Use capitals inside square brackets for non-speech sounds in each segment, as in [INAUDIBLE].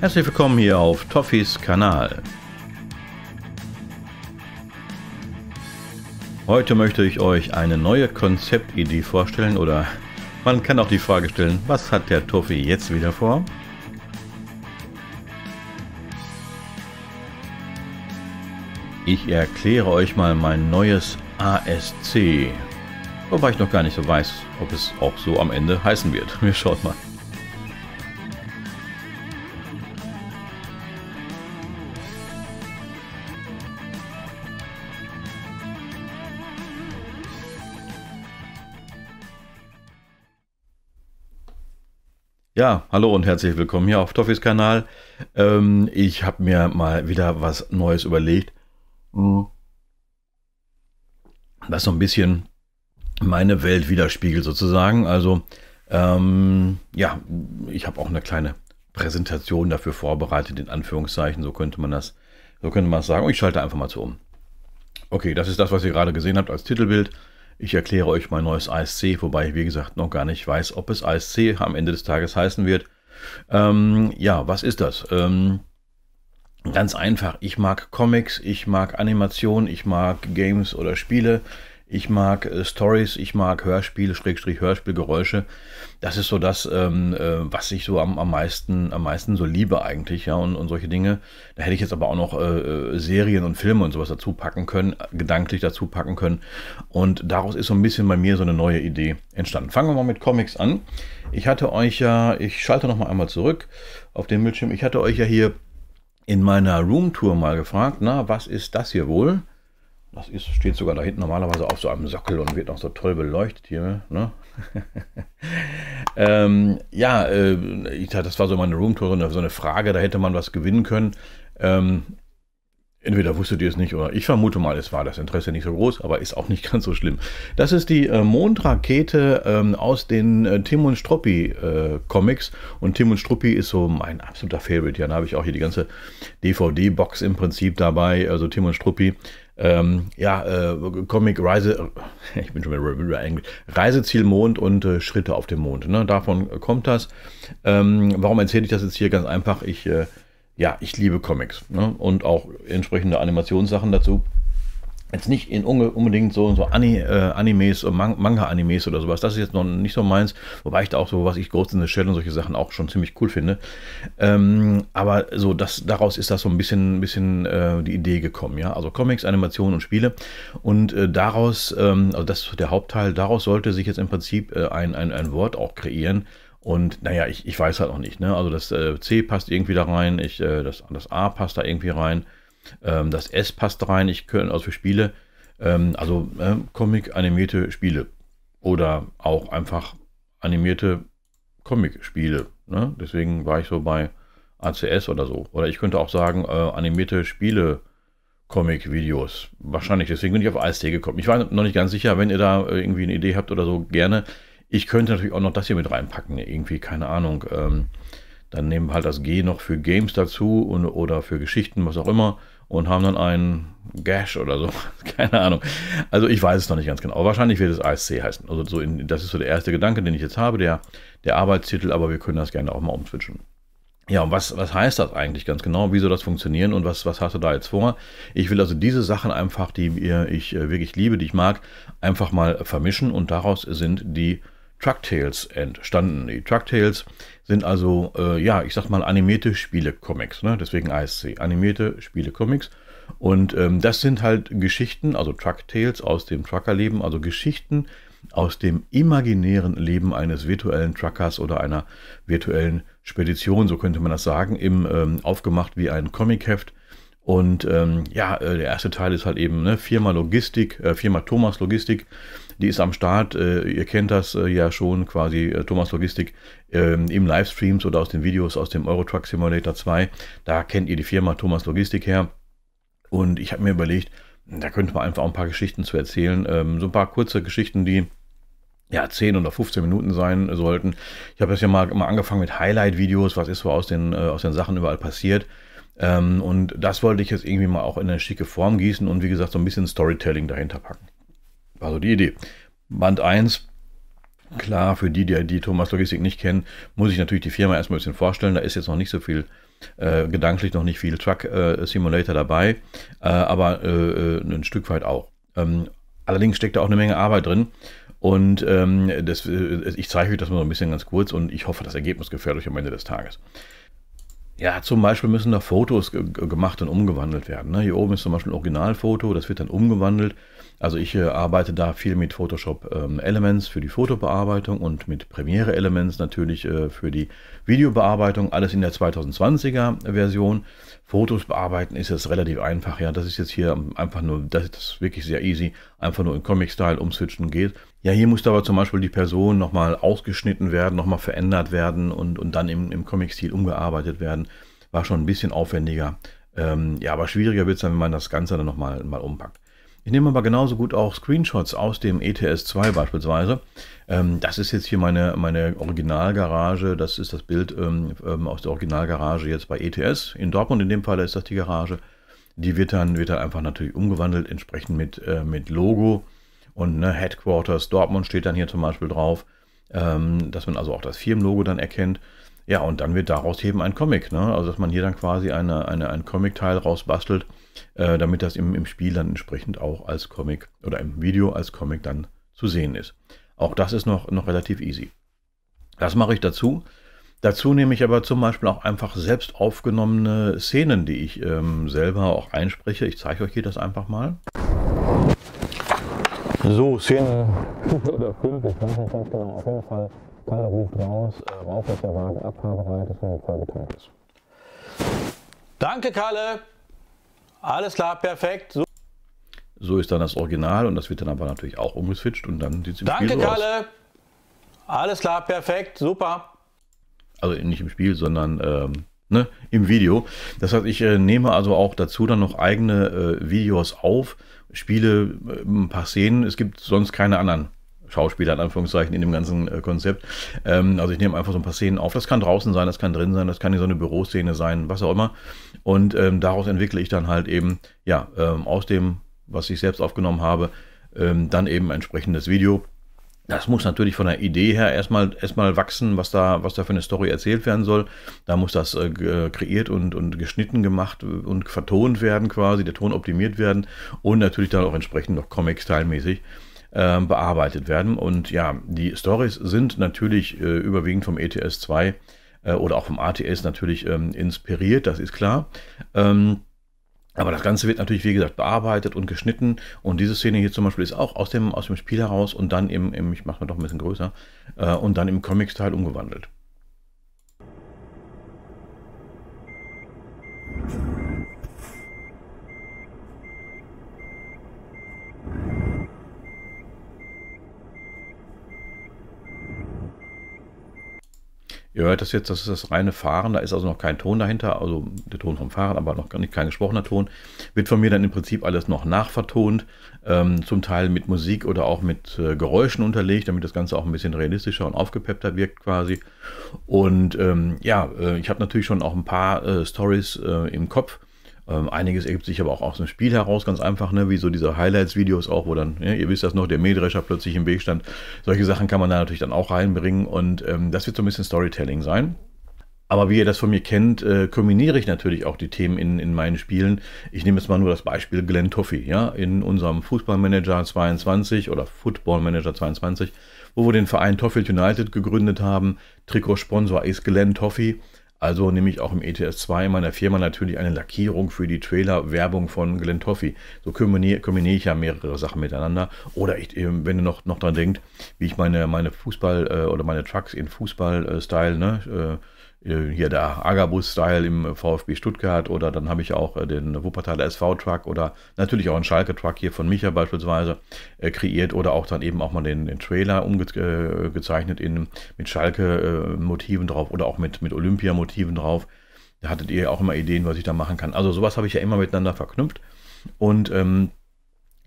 Herzlich willkommen hier auf Toffys Kanal. Heute möchte ich euch eine neue Konzeptidee vorstellen oder man kann auch die Frage stellen, was hat der Toffi jetzt wieder vor? Ich erkläre euch mal mein neues ASC. Wobei ich noch gar nicht so weiß, ob es auch so am Ende heißen wird. Wir schauen mal. Ja, hallo und herzlich willkommen hier auf Toffis Kanal. Ähm, ich habe mir mal wieder was Neues überlegt, mhm. was so ein bisschen meine Welt widerspiegelt sozusagen. Also ähm, ja, ich habe auch eine kleine Präsentation dafür vorbereitet, in Anführungszeichen, so könnte man das, so könnte man das sagen. Und ich schalte einfach mal zu um. Okay, das ist das, was ihr gerade gesehen habt als Titelbild. Ich erkläre euch mein neues ASC, wobei ich wie gesagt noch gar nicht weiß, ob es ASC am Ende des Tages heißen wird. Ähm, ja, was ist das? Ähm, ganz einfach, ich mag Comics, ich mag Animationen, ich mag Games oder Spiele ich mag äh, Stories, ich mag Hörspiele, Schrägstrich Hörspielgeräusche. Das ist so das, ähm, äh, was ich so am, am meisten, am meisten so liebe eigentlich, ja, und, und solche Dinge. Da hätte ich jetzt aber auch noch äh, äh Serien und Filme und sowas dazu packen können, äh, gedanklich dazu packen können. Und daraus ist so ein bisschen bei mir so eine neue Idee entstanden. Fangen wir mal mit Comics an. Ich hatte euch ja, ich schalte nochmal einmal zurück auf den Bildschirm. Ich hatte euch ja hier in meiner Roomtour mal gefragt, na, was ist das hier wohl? Das ist, steht sogar da hinten normalerweise auf so einem Sockel und wird noch so toll beleuchtet hier. Ne? [LAUGHS] ähm, ja, äh, ich, das war so meine Roomtour, so eine Frage, da hätte man was gewinnen können. Ähm, Entweder wusstet ihr es nicht oder ich vermute mal, es war das Interesse nicht so groß, aber ist auch nicht [LAUGHS] ganz so schlimm. Das ist die äh, Mondrakete ähm, aus den äh, Tim und Struppi äh, Comics und Tim und Struppi ist so mein absoluter Favorite. Ja, da habe ich auch hier die ganze DVD-Box im Prinzip dabei, also Tim und Struppi ähm, ja, äh, Comic Reise, [LAUGHS] ich bin schon wieder Englisch, Reiseziel Mond und äh, Schritte auf dem Mond. Ne? Davon kommt das. Ähm, warum erzähle ich das jetzt hier ganz einfach? Ich, äh, ja, ich liebe Comics ne? und auch entsprechende Animationssachen dazu jetzt nicht in unbedingt so, so Ani, äh, Animes, äh, Man Manga-Animes oder sowas. Das ist jetzt noch nicht so meins, wobei ich da auch so, was ich Ghost in the Shell und solche Sachen auch schon ziemlich cool finde. Ähm, aber so, das, daraus ist das so ein bisschen, bisschen äh, die Idee gekommen, ja. Also Comics, Animationen und Spiele. Und äh, daraus, ähm, also das ist der Hauptteil, daraus sollte sich jetzt im Prinzip äh, ein, ein, ein Wort auch kreieren. Und naja, ich, ich weiß halt auch nicht. Ne? Also das äh, C passt irgendwie da rein, ich, das, das A passt da irgendwie rein. Ähm, das S passt rein, ich könnte also für Spiele, ähm, also äh, Comic animierte Spiele oder auch einfach animierte Comic-Spiele. Ne? Deswegen war ich so bei ACS oder so. Oder ich könnte auch sagen, äh, animierte Spiele. Comic-Videos. Wahrscheinlich, deswegen bin ich auf AST gekommen. Ich war noch nicht ganz sicher, wenn ihr da äh, irgendwie eine Idee habt oder so, gerne. Ich könnte natürlich auch noch das hier mit reinpacken, irgendwie, keine Ahnung. Ähm, dann nehmen wir halt das G noch für Games dazu und, oder für Geschichten, was auch immer und haben dann einen Gash oder so. [LAUGHS] Keine Ahnung. Also ich weiß es noch nicht ganz genau. Wahrscheinlich wird es ASC heißen. Also so in, das ist so der erste Gedanke, den ich jetzt habe, der, der Arbeitstitel, aber wir können das gerne auch mal umswitchen. Ja, und was, was heißt das eigentlich ganz genau? Wie soll das funktionieren und was, was hast du da jetzt vor? Ich will also diese Sachen einfach, die ich äh, wirklich liebe, die ich mag, einfach mal vermischen und daraus sind die Trucktails entstanden. Die Trucktails sind also, äh, ja, ich sag mal, animierte Spiele-Comics, ne? deswegen ASC, animierte Spiele-Comics. Und ähm, das sind halt Geschichten, also Trucktails aus dem Truckerleben, also Geschichten aus dem imaginären Leben eines virtuellen Truckers oder einer virtuellen Spedition, so könnte man das sagen, im, ähm, aufgemacht wie ein Comicheft. Und ähm, ja, äh, der erste Teil ist halt eben ne, Firma Logistik, äh, Firma Thomas Logistik die ist am Start. Äh, ihr kennt das äh, ja schon quasi, äh, Thomas Logistik ähm, im Livestreams oder aus den Videos aus dem Euro Truck Simulator 2. Da kennt ihr die Firma Thomas Logistik her. Und ich habe mir überlegt, da könnte man einfach auch ein paar Geschichten zu erzählen. Ähm, so ein paar kurze Geschichten, die ja, 10 oder 15 Minuten sein sollten. Ich habe das ja mal, mal angefangen mit Highlight-Videos, was ist so aus den, äh, aus den Sachen überall passiert. Ähm, und das wollte ich jetzt irgendwie mal auch in eine schicke Form gießen und wie gesagt so ein bisschen Storytelling dahinter packen. Also die Idee. Band 1, klar, für die, die die Thomas Logistik nicht kennen, muss ich natürlich die Firma erstmal ein bisschen vorstellen. Da ist jetzt noch nicht so viel äh, gedanklich noch nicht viel Truck äh, Simulator dabei, äh, aber äh, äh, ein Stück weit auch. Ähm, allerdings steckt da auch eine Menge Arbeit drin. Und ähm, das, äh, ich zeige euch das mal so ein bisschen ganz kurz und ich hoffe, das Ergebnis gefällt euch am Ende des Tages. Ja, zum Beispiel müssen da Fotos gemacht und umgewandelt werden. Ne? Hier oben ist zum Beispiel ein Originalfoto, das wird dann umgewandelt also ich äh, arbeite da viel mit Photoshop ähm, Elements für die Fotobearbeitung und mit Premiere Elements natürlich äh, für die Videobearbeitung. Alles in der 2020er Version. Fotos bearbeiten ist jetzt relativ einfach. Ja, das ist jetzt hier einfach nur, das ist wirklich sehr easy. Einfach nur in Comic-Style umswitchen geht. Ja, hier muss aber zum Beispiel die Person nochmal ausgeschnitten werden, nochmal verändert werden und, und dann im, im Comic-Stil umgearbeitet werden. War schon ein bisschen aufwendiger. Ähm, ja, aber schwieriger wird es dann, wenn man das Ganze dann nochmal mal umpackt. Ich nehme aber genauso gut auch Screenshots aus dem ETS 2 beispielsweise. Ähm, das ist jetzt hier meine, meine Originalgarage. Das ist das Bild ähm, ähm aus der Originalgarage jetzt bei ETS. In Dortmund in dem Fall, ist das die Garage. Die wird dann, wird dann einfach natürlich umgewandelt, entsprechend mit, äh, mit Logo und ne, Headquarters Dortmund steht dann hier zum Beispiel drauf, ähm, dass man also auch das Firmenlogo dann erkennt. Ja, und dann wird daraus eben ein Comic, ne? also dass man hier dann quasi eine, eine, einen Comic-Teil rausbastelt, äh, damit das im, im Spiel dann entsprechend auch als Comic oder im Video als Comic dann zu sehen ist. Auch das ist noch, noch relativ easy. Das mache ich dazu. Dazu nehme ich aber zum Beispiel auch einfach selbst aufgenommene Szenen, die ich ähm, selber auch einspreche. Ich zeige euch hier das einfach mal. So, Szene [LAUGHS] oder 5, ich weiß nicht ganz genau. Auf jeden Fall, Kalle ruft raus, äh, rauf, dass der Wagen abfahrbereit ist und vollgeteilt ist. Danke, Kalle! Alles klar, perfekt. So, so ist dann das Original und das wird dann aber natürlich auch umgeswitcht und dann sieht es im Danke, Spiel so Kalle. Aus. Alles klar, perfekt, super. Also nicht im Spiel, sondern ähm, ne, im Video. Das heißt, ich äh, nehme also auch dazu dann noch eigene äh, Videos auf, spiele äh, ein paar Szenen. Es gibt sonst keine anderen. Schauspieler in Anführungszeichen in dem ganzen äh, Konzept. Ähm, also ich nehme einfach so ein paar Szenen auf. Das kann draußen sein, das kann drin sein, das kann so eine Büroszene sein, was auch immer. Und ähm, daraus entwickle ich dann halt eben, ja, ähm, aus dem, was ich selbst aufgenommen habe, ähm, dann eben entsprechendes Video. Das muss natürlich von der Idee her erstmal, erstmal wachsen, was da, was da für eine Story erzählt werden soll. Da muss das äh, kreiert und, und geschnitten gemacht und vertont werden quasi, der Ton optimiert werden und natürlich dann auch entsprechend noch Comics teilmäßig. Ähm, bearbeitet werden. Und ja, die Stories sind natürlich äh, überwiegend vom ETS 2 äh, oder auch vom ATS natürlich ähm, inspiriert, das ist klar. Ähm, aber das Ganze wird natürlich, wie gesagt, bearbeitet und geschnitten. Und diese Szene hier zum Beispiel ist auch aus dem, aus dem Spiel heraus und dann im, im ich mache mir doch ein bisschen größer, äh, und dann im Comic-Style umgewandelt. Ihr hört das jetzt, das ist das reine Fahren, da ist also noch kein Ton dahinter, also der Ton vom Fahren, aber noch gar nicht kein gesprochener Ton. Wird von mir dann im Prinzip alles noch nachvertont, ähm, zum Teil mit Musik oder auch mit äh, Geräuschen unterlegt, damit das Ganze auch ein bisschen realistischer und aufgepeppter wirkt quasi. Und ähm, ja, äh, ich habe natürlich schon auch ein paar äh, Stories äh, im Kopf ähm, einiges ergibt sich aber auch aus dem Spiel heraus, ganz einfach, ne? wie so diese Highlights-Videos auch, wo dann, ja, ne, ihr wisst das noch, der Mähdrescher plötzlich im Weg stand. Solche Sachen kann man da natürlich dann auch reinbringen und ähm, das wird so ein bisschen Storytelling sein. Aber wie ihr das von mir kennt, äh, kombiniere ich natürlich auch die Themen in, in meinen Spielen. Ich nehme jetzt mal nur das Beispiel Glenn Toffee, ja, in unserem Fußballmanager 22 oder Footballmanager 22, wo wir den Verein Toffield United gegründet haben. Trikotsponsor ist Glenn Toffee. Also nehme ich auch im ETS 2 meiner Firma natürlich eine Lackierung für die Trailer-Werbung von Glen Toffee. So kombiniere, kombiniere, ich ja mehrere Sachen miteinander. Oder ich, ähm, wenn ihr noch, noch dran denkt, wie ich meine, meine Fußball- äh, oder meine Trucks in Fußball-Style, äh, ne? Äh, äh, hier der Agabus-Style im VfB Stuttgart oder dann habe ich auch äh, den Wuppertaler SV-Truck oder natürlich auch einen Schalke-Truck hier von Micha beispielsweise äh, kreiert oder auch dann eben auch mal den, den Trailer umgezeichnet äh, mit Schalke-Motiven äh, drauf oder auch mit, mit Olympia-Motiven drauf. Da hattet ihr auch immer Ideen, was ich da machen kann. Also sowas habe ich ja immer miteinander verknüpft und ähm,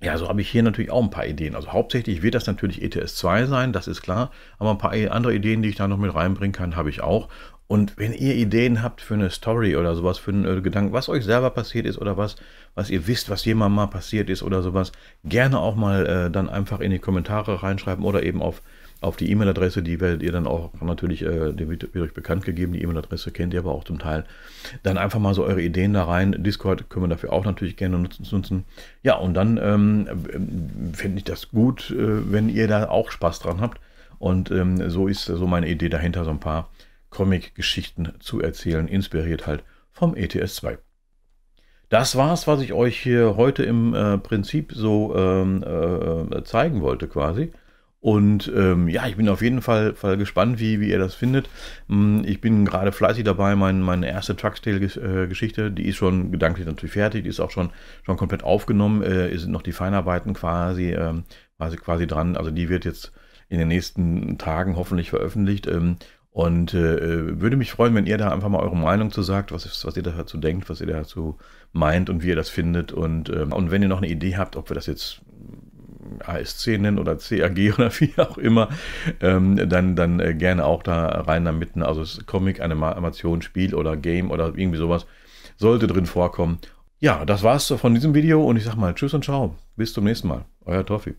ja, so habe ich hier natürlich auch ein paar Ideen. Also hauptsächlich wird das natürlich ETS 2 sein, das ist klar. Aber ein paar andere Ideen, die ich da noch mit reinbringen kann, habe ich auch. Und wenn ihr Ideen habt für eine Story oder sowas, für einen äh, Gedanken, was euch selber passiert ist oder was, was ihr wisst, was jemand mal passiert ist oder sowas, gerne auch mal äh, dann einfach in die Kommentare reinschreiben oder eben auf, auf die E-Mail-Adresse, die werdet ihr dann auch natürlich, äh, die wird, euch bekannt gegeben, die E-Mail-Adresse kennt ihr aber auch zum Teil. Dann einfach mal so eure Ideen da rein. Discord können wir dafür auch natürlich gerne nutzen. Ja, und dann ähm, finde ich das gut, äh, wenn ihr da auch Spaß dran habt. Und ähm, so ist so meine Idee dahinter, so ein paar Comic-Geschichten zu erzählen, inspiriert halt vom ETS 2. Das war's, was ich euch hier heute im äh, Prinzip so ähm, äh, zeigen wollte quasi. Und ähm, ja, ich bin auf jeden Fall, Fall gespannt, wie, wie ihr das findet. Mm, ich bin gerade fleißig dabei, mein, meine erste Truckstale-Geschichte, äh, die ist schon gedanklich natürlich fertig, die ist auch schon, schon komplett aufgenommen. Äh, sind noch die Feinarbeiten quasi, ähm, quasi, quasi dran. Also die wird jetzt in den nächsten Tagen hoffentlich veröffentlicht. Ähm, und äh, äh, würde mich freuen, wenn ihr da einfach mal eure Meinung zu sagt, was, was ihr dazu denkt, was ihr dazu meint und wie ihr das findet. Und, ähm, und wenn ihr noch eine Idee habt, ob wir das jetzt äh, ASC nennen oder CAG [LAUGHS] oder wie auch immer, ähm, dann, dann äh, gerne auch da rein damit. Ne? Also es Comic, Animation, Spiel oder Game oder irgendwie sowas sollte drin vorkommen. Ja, das war's von diesem Video und ich sag mal Tschüss und Ciao. Bis zum nächsten Mal. Euer Toffi.